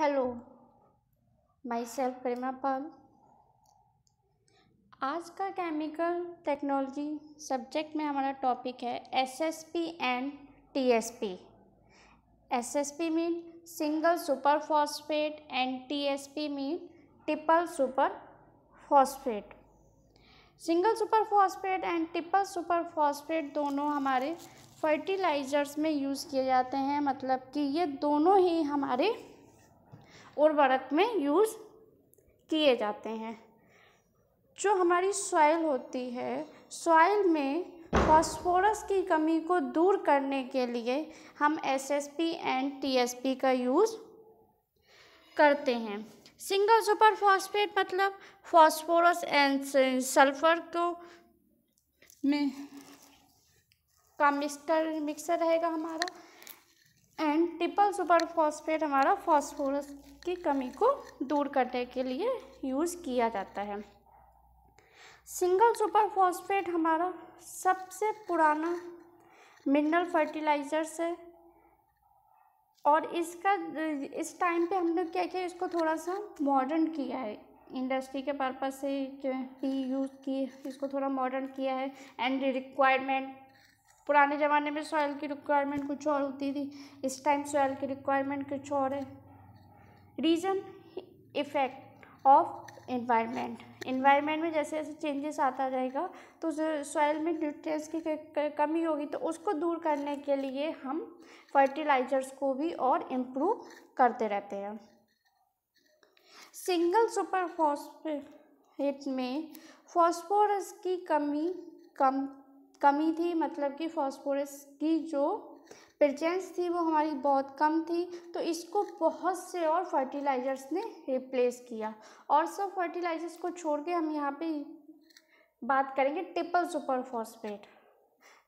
hello my self प्रेमा पाल आज का chemical technology subject में हमारा टॉपिक है SSP and TSP SSP mean single super phosphate and TSP mean triple super phosphate single super phosphate and triple super phosphate दोनों हमारे fertilisers में use किए जाते हैं मतलब कि ये दोनों ही हमारे उर्वरक में यूज़ किए जाते हैं जो हमारी सॉइल होती है सॉइल में फॉस्फोरस की कमी को दूर करने के लिए हम एसएसपी एंड टीएसपी का यूज़ करते हैं सिंगल सुपर फॉस्फेट मतलब फॉस्फोरस एंड सल्फर को में का मिक्सर मिक्सर रहेगा हमारा एंड ट्रिपल सुपर फॉस्फेट हमारा फॉस्फोरस की कमी को दूर करने के लिए यूज़ किया जाता है सिंगल सुपर फॉस्फेट हमारा सबसे पुराना मिनरल फर्टिलाइजर्स है और इसका इस टाइम पे हम लोग क्या किया इसको थोड़ा सा मॉडर्न किया है इंडस्ट्री के पर्पज़ से यूज़ की इसको थोड़ा मॉडर्न किया है एंड रिक्वायरमेंट पुराने ज़माने में सॉइल की रिक्वायरमेंट कुछ और होती थी इस टाइम सॉइल की रिक्वायरमेंट कुछ और है reason effect of environment environment में जैसे जैसे चेंजेस आता जाएगा तो सॉइल में न्यूट्रिएंट्स की कमी होगी तो उसको दूर करने के लिए हम फर्टिलाइजर्स को भी और इम्प्रूव करते रहते हैं सिंगल सुपर फॉस्फेट में फॉस्फोरस की कमी कम कमी थी मतलब कि फॉस्फोरस की जो प्रजेंस थी वो हमारी बहुत कम थी तो इसको बहुत से और फर्टिलाइज़र्स ने रिप्लेस किया और सब फर्टिलाइज़र्स को छोड़ के हम यहाँ पे बात करेंगे ट्रिपल सुपर फॉस्फेट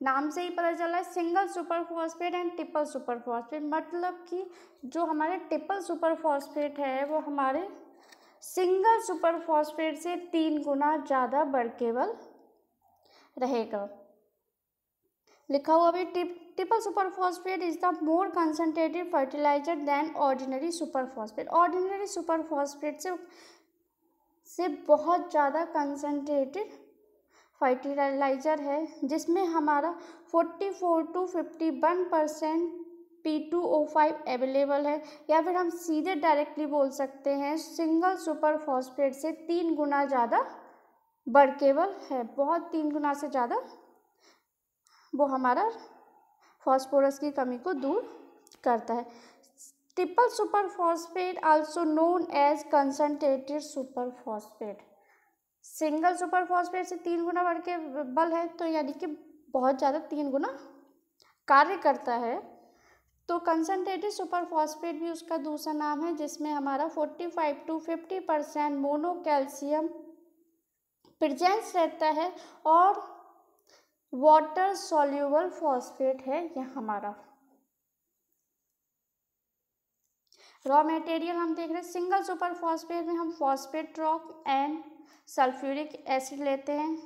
नाम से ही पता चला है single super phosphate and triple super phosphate मतलब कि जो हमारे ट्रिपल सुपर फॉस्फेट है वो हमारे सिंगल सुपर फॉस्फेट से तीन गुना ज़्यादा बड़केबल रहेगा लिखा हुआ भी triple super phosphate is the more concentrated fertiliser than ordinary super phosphate ordinary super phosphate से से बहुत ज़्यादा कंसनट्रेटेड फर्टिलाइजर है जिसमें हमारा forty four to fifty one percent P two O five available है या फिर हम सीधे डायरेक्टली बोल सकते हैं सिंगल सुपर फॉस्फेट से तीन गुना ज़्यादा बर्केबल है बहुत तीन गुना से ज़्यादा वो हमारा फॉस्फोरस की कमी को दूर करता है triple super phosphate also known as concentrated super phosphate single super phosphate से तीन गुना बढ़ के बल है तो यानी कि बहुत ज़्यादा तीन गुना कार्य करता है तो कंसनट्रेटेड सुपर फॉस्फेट भी उसका दूसरा नाम है जिसमें हमारा forty five to fifty percent mono calcium presence रहता है और वाटर सोल्यूबल फॉस्फेट है यह हमारा रॉ मटेरियल हम देख रहे हैं सिंगल सुपर फॉस्फेट में हम phosphate rock and sulphuric acid लेते हैं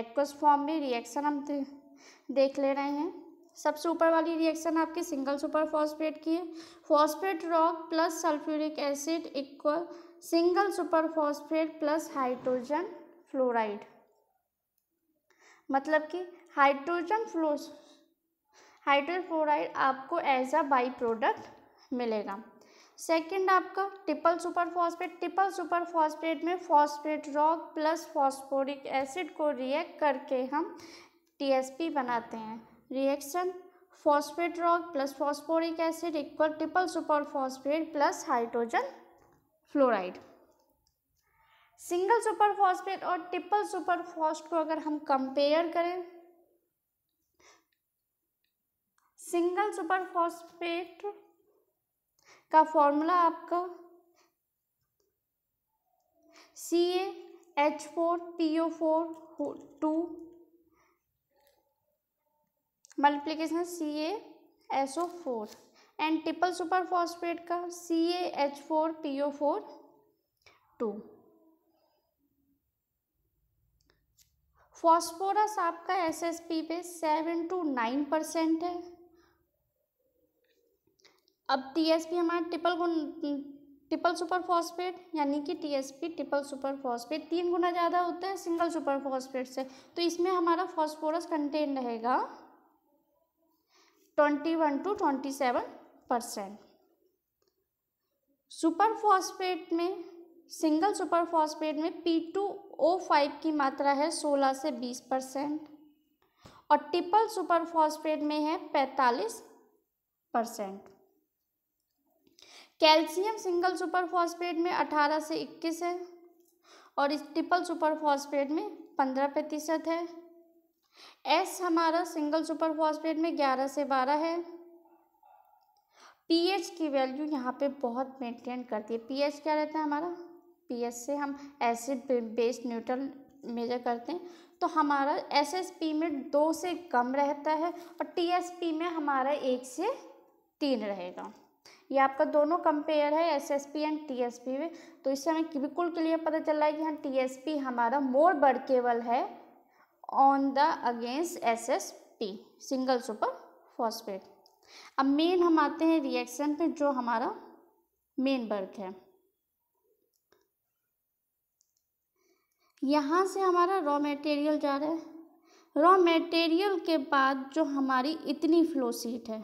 एक्वस फॉर्म में रिएक्शन हम देख ले रहे हैं सबसे ऊपर वाली रिएक्शन आपकी सिंगल सुपर फॉस्फेट की है phosphate rock plus sulphuric acid equal single super phosphate plus hydrogen fluoride मतलब कि हाइड्रोजन फ्लोस फ्लोराइड आपको एज अ बाई प्रोडक्ट मिलेगा सेकंड आपका triple super phosphate triple super phosphate में phosphate rock plus phosphoric acid को रिएक्ट करके हम टीएसपी बनाते हैं reaction phosphate rock plus phosphoric acid equal triple super phosphate plus hydrogen fluoride single super phosphate और triple super phosphate को अगर हम कंपेयर करें सिंगल सुपर फॉस्फेट का फॉर्मूला आपका C H four P O four two multiplication C S O four and triple super phosphate का C H four P O four two phosphorus आपका S S P पे seven to nine percent है अब TSP हमारा triple गुण triple super phosphate यानी कि TSP triple super phosphate तीन गुना ज़्यादा होता है सिंगल सुपर फॉस्फेट से तो इसमें हमारा फॉस्फोरस कंटेंट रहेगा twenty one to twenty seven percent super phosphate में सिंगल सुपर फॉस्फेट में पी टू ओ फाइव की मात्रा है सोलह से बीस परसेंट और ट्रिपल सुपर फॉस्फेट में है पैंतालीस percent calcium single super phosphate में 18 से 21 है और इस ट्रिपल सुपर फॉस्फेट में 15 प्रतिशत है एस हमारा सिंगल सुपर फॉस्फेट में 11 से 12 है पीएच की वैल्यू यहाँ पे बहुत मेंटेन करती है पीएच क्या रहता है हमारा पीएच से हम एसिड बेस्ड न्यूट्रल मेजर करते हैं तो हमारा एसएसपी में दो से कम रहता है और टीएसपी में हमारा एक से तीन रहेगा ये आपका दोनों कंपेयर है एसएसपी एंड टीएसपी में तो इससे हमें बिल्कुल क्लियर पता चल रहा है कि हाँ टीएसपी हमारा मोर बर्केबल है on the against SSP single super phosphate अब मेन हम आते हैं रिएक्शन पे जो हमारा मेन वर्क है यहाँ से हमारा रॉ मटेरियल जा रहा है रॉ मटेरियल के बाद जो हमारी इतनी फ्लो सीट है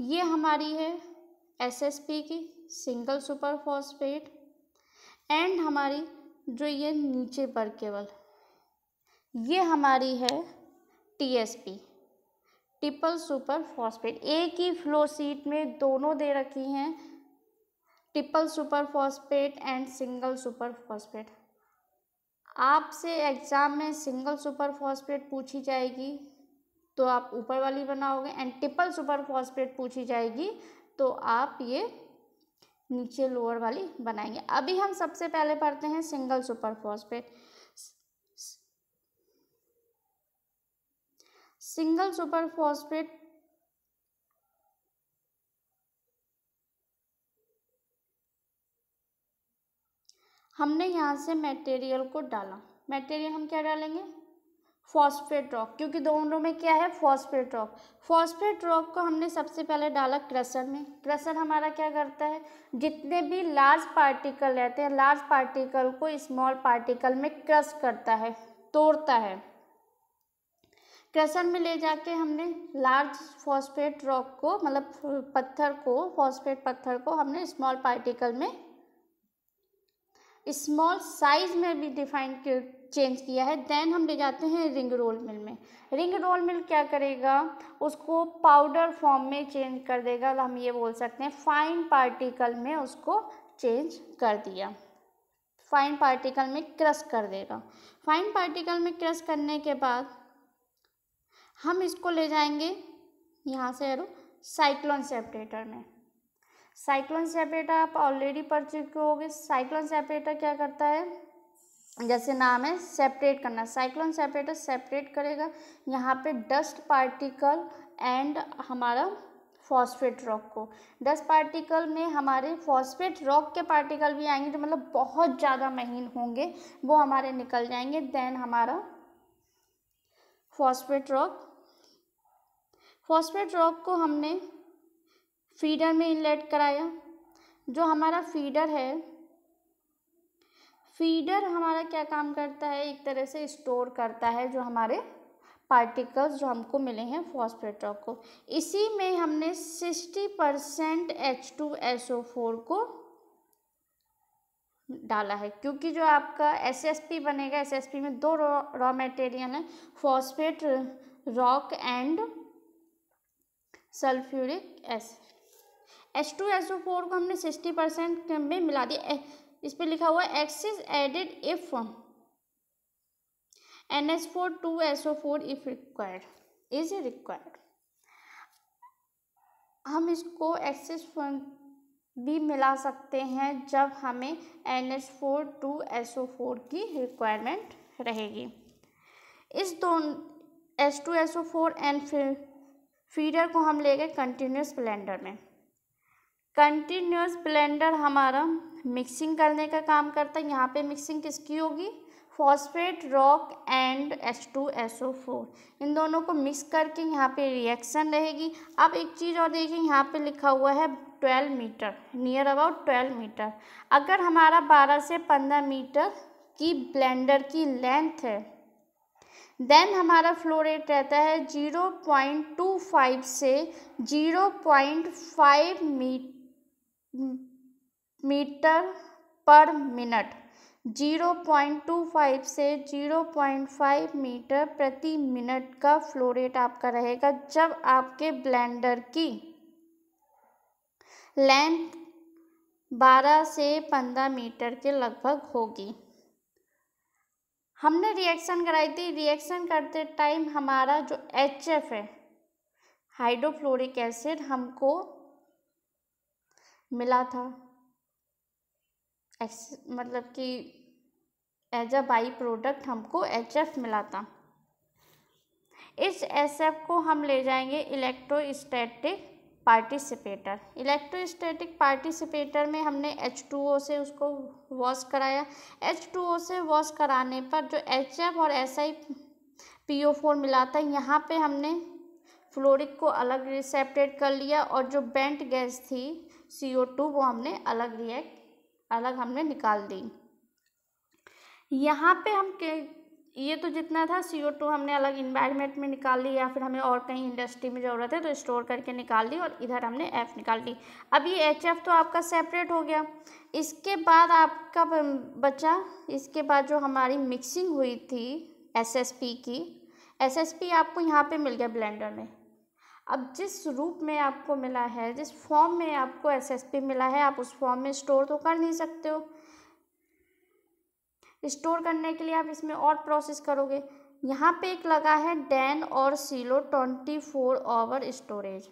ये हमारी है एसएसपी की सिंगल सुपर फॉस्फेट एंड हमारी जो ये नीचे पर केवल ये हमारी है टीएसपी ट्रिपल सुपर फॉस्फेट एक ही फ्लो सीट में दोनों दे रखी हैं triple super phosphate and single super phosphate आपसे एग्ज़ाम में सिंगल सुपर फॉस्फेट पूछी जाएगी तो आप ऊपर वाली बनाओगे एंड ट्रिपल सुपर फॉस्फेट पूछी जाएगी तो आप ये नीचे लोअर वाली बनाएंगे अभी हम सबसे पहले पढ़ते हैं single super phosphate single super phosphate हमने यहाँ से मटेरियल को डाला मटेरियल हम क्या डालेंगे फॉस्फेट रॉक क्योंकि दोनों में क्या है फॉस्फेट रॉक फॉस्फेट रॉक को हमने सबसे पहले डाला क्रसर में क्रसर हमारा क्या करता है जितने भी लार्ज पार्टिकल रहते हैं लार्ज पार्टिकल को स्मॉल पार्टिकल में क्रश करता है तोड़ता है क्रशर में ले जाके हमने लार्ज फॉस्फेट रॉक को मतलब पत्थर को फॉस्फेट पत्थर को हमने स्मॉल पार्टिकल में स्मॉल साइज में भी डिफाइन चेंज किया है देन हम ले जाते हैं रिंग रोल मिल में रिंग रोल मिल क्या करेगा उसको पाउडर फॉर्म में चेंज कर देगा हम ये बोल सकते हैं फाइन पार्टिकल में उसको चेंज कर दिया फाइन पार्टिकल में क्रश कर देगा फाइन पार्टिकल में क्रश करने के बाद हम इसको ले जाएंगे यहाँ से अरु साइक्लोन सेपरेटर में साइक्लोन सेपरेटर आप ऑलरेडी पढ़ चुके होगे साइक्लोन सेपरेटर क्या करता है जैसे नाम है सेपरेट करना साइक्लोन सेपरेटर सेपरेट करेगा यहाँ पे डस्ट पार्टिकल एंड हमारा फॉस्फेट रॉक को डस्ट पार्टिकल में हमारे फॉस्फेट रॉक के पार्टिकल भी आएंगे जो मतलब बहुत ज़्यादा महीन होंगे वो हमारे निकल जाएंगे देन हमारा फॉस्फेट रॉक फॉस्फेट रॉक को हमने फीडर में इनलेट कराया जो हमारा फीडर है फीडर हमारा क्या काम करता है एक तरह से स्टोर करता है जो हमारे पार्टिकल्स जो हमको मिले हैं फॉस्फेट रॉक को इसी में हमने sixty percent H two S O four को डाला है क्योंकि जो आपका एस एस पी बनेगा एस एस पी में दो रॉ मटेरियल है phosphate rock and sulphuric acid H two S O four को हमने सिक्सटी परसेंट में मिला दिया इस पर लिखा हुआ है excess added if N H four two S O four if required is required हम इसको एक्सिस भी मिला सकते हैं जब हमें N H four two S O four की रिक्वायरमेंट रहेगी इस दोनों S two S O four and feeder को हम ले गए कंटिन्यूस ब्लेंडर में कंटिन्यूस ब्लेंडर हमारा मिक्सिंग करने का काम करता है यहाँ पे मिक्सिंग किसकी होगी phosphate rock and S two O four इन दोनों को मिक्स करके यहाँ पे रिएक्शन रहेगी अब एक चीज़ और देखिए यहाँ पे लिखा हुआ है twelve metre near about twelve metre अगर हमारा बारह से पंद्रह मीटर की ब्लेंडर की लेंथ है देन हमारा फ्लो रेट रहता है जीरो पॉइंट टू फाइव से zero point five metre metre per minute 0.25 से 0.5 मीटर प्रति मिनट का फ्लो रेट आपका रहेगा जब आपके ब्लेंडर की लेंथ 12 से 15 मीटर के लगभग होगी हमने रिएक्शन कराई थी रिएक्शन करते टाइम हमारा जो एच है हाइड्रोफ्लोरिक एसिड हमको मिला था एक्स मतलब कि एज अ बाई प्रोडक्ट हमको एच एफ मिला था इस एस एफ को हम ले जाएंगे इलेक्ट्रोस्टैटिक पार्टिसिपेटर इलेक्ट्रोस्टैटिक पार्टिसिपेटर में हमने एच टू ओ से उसको वॉश कराया एच टू ओ से वॉश कराने पर जो एच एफ और S I P O four मिला था यहाँ पे हमने फ्लोरिक को अलग रिसेप्टेड कर लिया और जो बेंट गैस थी सी ओ टू वो हमने अलग रिएक्ट अलग हमने निकाल दी यहाँ पे हम के ये तो जितना था सी ओ टू हमने अलग इन्वायरमेंट में निकाल ली या फिर हमें और कहीं इंडस्ट्री में ज़रूरत है तो स्टोर करके निकाल ली और इधर हमने एफ़ निकाल ली अब ये एच एफ तो आपका सेपरेट हो गया इसके बाद आपका बचा इसके बाद जो हमारी मिक्सिंग हुई थी एस एस पी की एस एस पी आपको यहाँ पर मिल गया ब्लेंडर में अब जिस रूप में आपको मिला है जिस फॉर्म में आपको एसएसपी मिला है आप उस फॉर्म में स्टोर तो कर नहीं सकते हो स्टोर करने के लिए आप इसमें और प्रोसेस करोगे यहाँ पे एक लगा है डैन और silo twenty four hour storage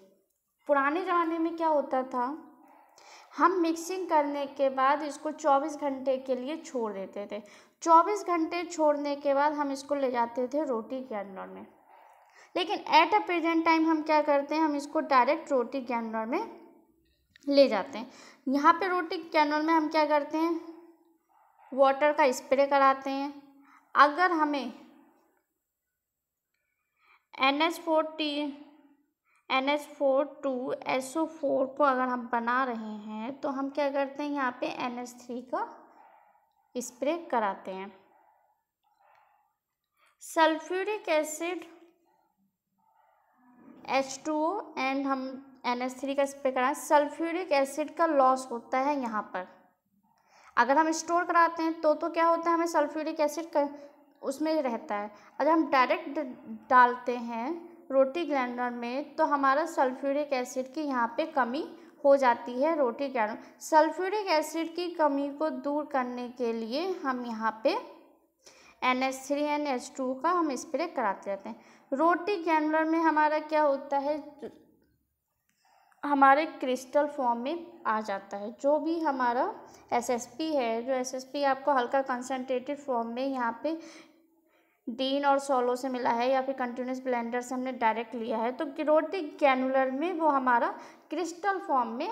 पुराने ज़माने में क्या होता था हम मिक्सिंग करने के बाद इसको 24 घंटे के लिए छोड़ देते थे 24 घंटे छोड़ने के बाद हम इसको ले जाते थे रोटी के अंदर में लेकिन एट अ प्रेजेंट टाइम हम क्या करते हैं हम इसको डायरेक्ट रोटी कैनोर में ले जाते हैं यहाँ पे रोटी कैनर में हम क्या करते हैं वाटर का स्प्रे कराते हैं अगर हमें N S four T N S four two S O four को अगर हम बना रहे हैं तो हम क्या करते हैं यहाँ पे एन एस थ्री का स्प्रे कराते हैं sulphuric acid H two O and हम एन एस थ्री का स्प्रे कराएं सल्फ्यूरिक एसिड का लॉस होता है यहाँ पर अगर हम स्टोर कराते हैं तो तो क्या होता है हमें सल्फ्यूरिक एसिड उसमें रहता है अगर हम डायरेक्ट डालते हैं रोटी ग्रैंडर में तो हमारा सल्फ्यूरिक एसिड की यहाँ पे कमी हो जाती है रोटी ग्रैंडर सल्फ्यूरिक एसिड की कमी को दूर करने के लिए हम यहाँ पे N S three N H two का हम स्प्रे कराते रहते हैं रोटी ग्रैनुलर में हमारा क्या होता है हमारे क्रिस्टल फॉर्म में आ जाता है जो भी हमारा एसएसपी है जो एसएसपी आपको हल्का कंसनट्रेटेड फॉर्म में यहाँ पे डीन और सोलो से मिला है या फिर कंटिन्यूस ब्लेंडर से हमने डायरेक्ट लिया है तो रोटी गैनुलर में वो हमारा क्रिस्टल फॉर्म में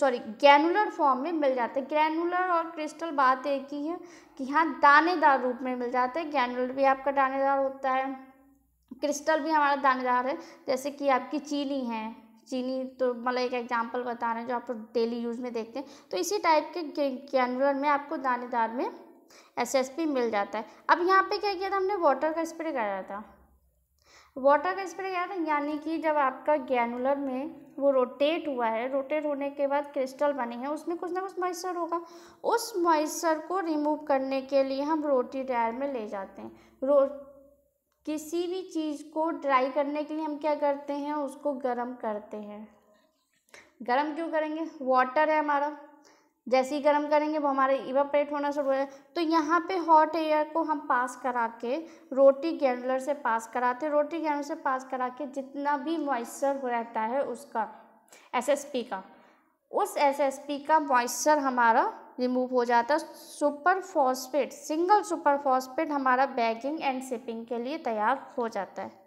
सॉरी ग्रैनुलर फॉर्म में मिल जाता है ग्रैनुलर और क्रिस्टल बात एक ही है कि यहाँ दानेदार रूप में मिल जाता है ग्रैनुलर भी आपका दानेदार होता है क्रिस्टल भी हमारा दानेदार है जैसे कि आपकी चीनी है चीनी तो मतलब एक एग्जांपल बता रहे हैं जो आप डेली यूज़ में देखते हैं तो इसी टाइप के कैनुलर में आपको दानेदार में एसएसपी मिल जाता है अब यहाँ पे क्या किया था हमने वाटर का स्प्रे कराया था वाटर का स्प्रे किया था यानी कि जब आपका ग्रैनुलर में वो रोटेट हुआ है रोटेट होने के बाद क्रिस्टल बने हैं उसमें कुछ ना कुछ मॉइस्चर होगा उस मॉइस्चर को रिमूव करने के लिए हम रोटी ड्रायर में ले जाते हैं रो किसी भी चीज़ को ड्राई करने के लिए हम क्या करते हैं उसको गर्म करते हैं गर्म क्यों करेंगे वाटर है हमारा जैसे ही गर्म करेंगे वो हमारे इवापरेट होना शुरू हो जाए तो यहाँ पे हॉट एयर को हम पास करा के रोटी गैंडलर से पास कराते हैं रोटी गैंडलर से पास करा के जितना भी मॉइस्चर रहता है उसका एसएसपी का उस एसएसपी का मॉइस्चर हमारा रिमूव हो जाता है super phosphate single super phosphate हमारा बैगिंग एंड सिपिंग के लिए तैयार हो जाता है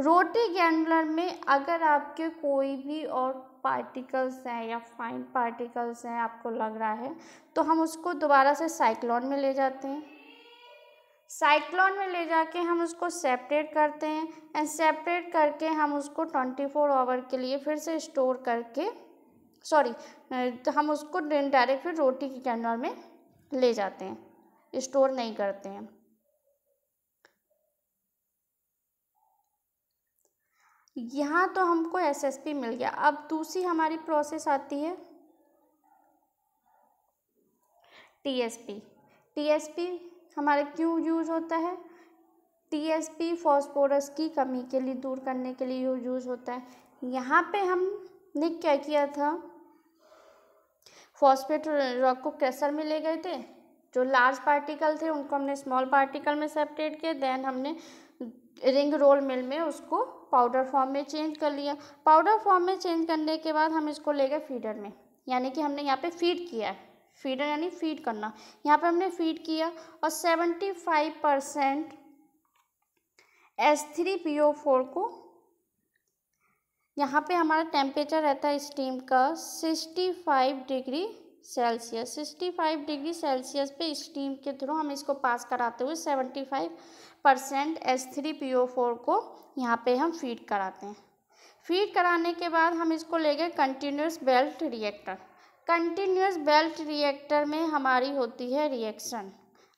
रोटी गैंडलर में अगर आपके कोई भी और पार्टिकल्स हैं या फाइन पार्टिकल्स हैं आपको लग रहा है तो हम उसको दोबारा से साइक्लोन में ले जाते हैं साइक्लॉन में ले जाके हम उसको सेपरेट करते हैं एंड सेपरेट करके हम उसको ट्वेंटी फोर आवर के लिए फिर से स्टोर करके सॉरी तो हम उसको डायरेक्ट फिर रोटी के कैनर में ले जाते हैं स्टोर नहीं करते हैं यहाँ तो हमको एसएसपी मिल गया अब दूसरी हमारी प्रोसेस आती है टीएसपी टीएसपी हमारा क्यों यूज़ होता है टीएसपी फॉस्फोरस की कमी के लिए दूर करने के लिए यूज़ होता है यहाँ पे हमने क्या किया था फॉस्फेट रॉक को क्रेशर में ले गए थे जो लार्ज पार्टिकल थे उनको हमने स्मॉल पार्टिकल में सेपरेट किया देन हमने रिंग रोल मिल में उसको पाउडर फॉर्म में चेंज कर लिया पाउडर फॉर्म में चेंज करने के बाद हम इसको ले गए फीडर में यानी कि हमने यहाँ पे फीड किया है फीडर यानी फीड करना यहाँ पे हमने फीड किया और seventy five percent S three P O four को यहाँ पे हमारा टेम्परेचर रहता है स्टीम का 65 डिग्री सेल्सियस 65 डिग्री सेल्सियस पे स्टीम के थ्रू हम इसको पास कराते हुए 75 percent S three P O four को यहाँ पे हम फीड कराते हैं फीड कराने के बाद हम इसको ले गए continuous belt reactor continuous belt reactor में हमारी होती है रिएक्शन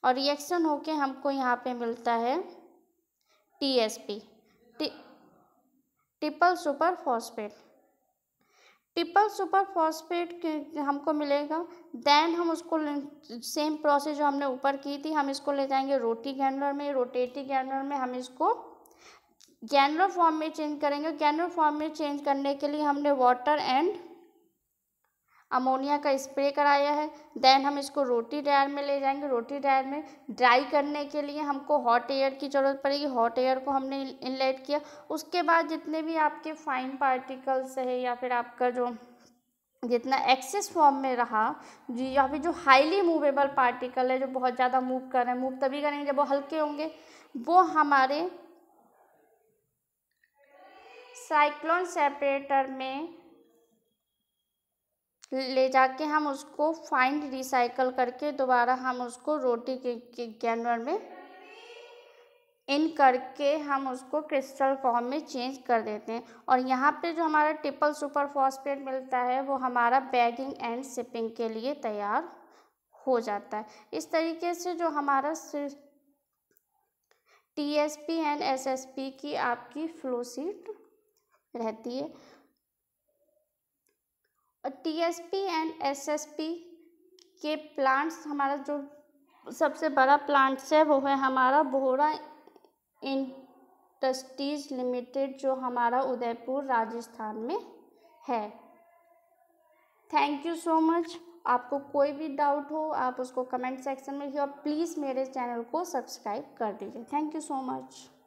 और रिएक्शन होके हमको यहाँ पे मिलता है T S P T triple super phosphate triple super phosphate हमको मिलेगा देन हम उसको सेम प्रोसेस जो हमने ऊपर की थी हम इसको ले जाएंगे रोटी गैनर में रोटेटी गैनर में हम इसको गैनर फॉर्म में चेंज करेंगे गैनर फॉर्म में चेंज करने के लिए हमने वाटर एंड अमोनिया का स्प्रे कराया है देन हम इसको रोटी ड्रायर में ले जाएंगे रोटी ड्रायर में ड्राई करने के लिए हमको हॉट एयर की ज़रूरत पड़ेगी हॉट एयर को हमने इनलेट किया उसके बाद जितने भी आपके फाइन पार्टिकल्स है या फिर आपका जो जितना एक्सेस फॉर्म में रहा जी या फिर जो हाईली मूवेबल पार्टिकल है जो बहुत ज़्यादा मूव कर रहे हैं मूव तभी करेंगे जब वो हल्के होंगे वो हमारे साइक्लोन सेपरेटर में ले जाके हम उसको फाइंड रिसाइकल करके दोबारा हम उसको रोटी के ग्रैंडर में इन करके हम उसको क्रिस्टल फॉर्म में चेंज कर देते हैं और यहाँ पे जो हमारा ट्रिपल सुपर फॉस्फेट मिलता है वो हमारा बैगिंग एंड सिपिंग के लिए तैयार हो जाता है इस तरीके से जो हमारा T S P and S S P की आपकी फ्लो सीट रहती है टीएसपी एंड एसएसपी के प्लांट्स हमारा जो सबसे बड़ा प्लांट्स है वो है हमारा बोहरा इंडस्ट्रीज लिमिटेड जो हमारा उदयपुर राजस्थान में है थैंक यू सो मच आपको कोई भी डाउट हो आप उसको कमेंट सेक्शन में लिखिए और प्लीज़ मेरे चैनल को सब्सक्राइब कर दीजिए थैंक यू सो मच